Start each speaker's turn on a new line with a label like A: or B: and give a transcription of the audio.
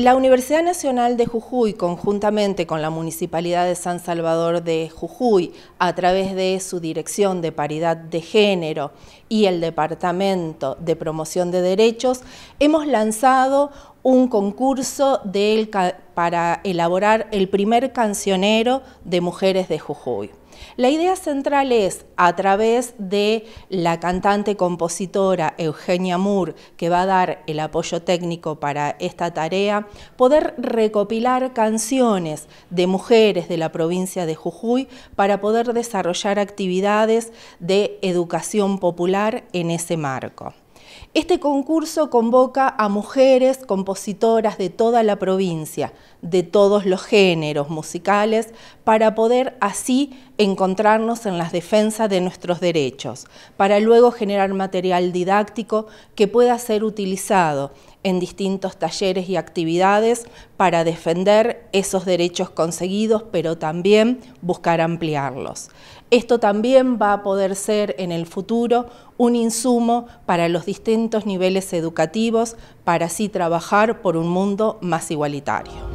A: La Universidad Nacional de Jujuy, conjuntamente con la Municipalidad de San Salvador de Jujuy, a través de su Dirección de Paridad de Género y el Departamento de Promoción de Derechos, hemos lanzado un concurso para elaborar el primer cancionero de mujeres de Jujuy. La idea central es, a través de la cantante compositora Eugenia Moore, que va a dar el apoyo técnico para esta tarea, poder recopilar canciones de mujeres de la provincia de Jujuy para poder desarrollar actividades de educación popular en ese marco. Este concurso convoca a mujeres compositoras de toda la provincia, de todos los géneros musicales, para poder así encontrarnos en las defensas de nuestros derechos, para luego generar material didáctico que pueda ser utilizado en distintos talleres y actividades para defender esos derechos conseguidos, pero también buscar ampliarlos. Esto también va a poder ser en el futuro un insumo para los distintos niveles educativos para así trabajar por un mundo más igualitario.